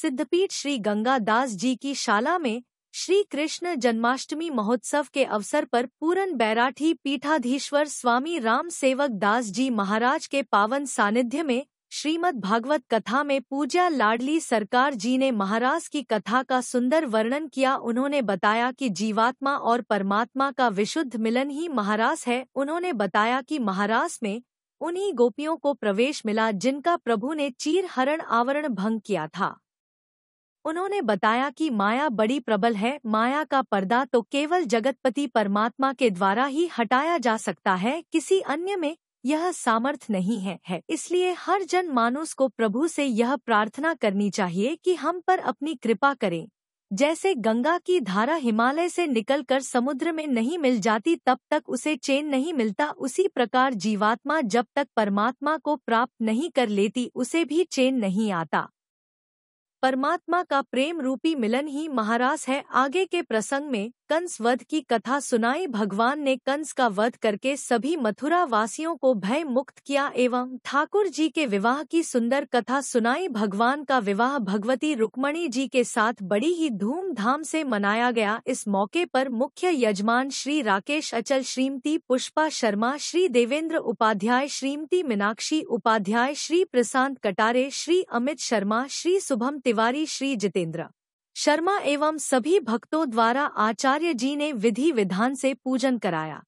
सिद्धपीठ श्री गंगा दास जी की शाला में श्री कृष्ण जन्माष्टमी महोत्सव के अवसर पर पूरन बैराठी पीठाधीश्वर स्वामी राम सेवक दास जी महाराज के पावन सानिध्य में श्रीमद् भागवत कथा में पूजा लाडली सरकार जी ने महाराज की कथा का सुंदर वर्णन किया उन्होंने बताया कि जीवात्मा और परमात्मा का विशुद्ध मिलन ही महाराज है उन्होंने बताया कि महाराज में उन्हीं गोपियों को प्रवेश मिला जिनका प्रभु ने चीर हरण आवरण भंग किया था उन्होंने बताया कि माया बड़ी प्रबल है माया का पर्दा तो केवल जगतपति परमात्मा के द्वारा ही हटाया जा सकता है किसी अन्य में यह सामर्थ्य नहीं है, है इसलिए हर जन मानुस को प्रभु से यह प्रार्थना करनी चाहिए कि हम पर अपनी कृपा करें जैसे गंगा की धारा हिमालय से निकलकर समुद्र में नहीं मिल जाती तब तक उसे चैन नहीं मिलता उसी प्रकार जीवात्मा जब तक परमात्मा को प्राप्त नहीं कर लेती उसे भी चैन नहीं आता परमात्मा का प्रेम रूपी मिलन ही महारास है आगे के प्रसंग में कंस वध की कथा सुनाई भगवान ने कंस का वध करके सभी मथुरा वासियों को भय मुक्त किया एवं ठाकुर जी के विवाह की सुंदर कथा सुनाई भगवान का विवाह भगवती रुक्मणी जी के साथ बड़ी ही धूमधाम से मनाया गया इस मौके पर मुख्य यजमान श्री राकेश अचल श्रीमती पुष्पा शर्मा श्री देवेंद्र उपाध्याय श्रीमती मीनाक्षी उपाध्याय श्री प्रशांत कटारे श्री अमित शर्मा श्री शुभम तिवारी श्री जितेंद्र शर्मा एवं सभी भक्तों द्वारा आचार्य जी ने विधि विधान से पूजन कराया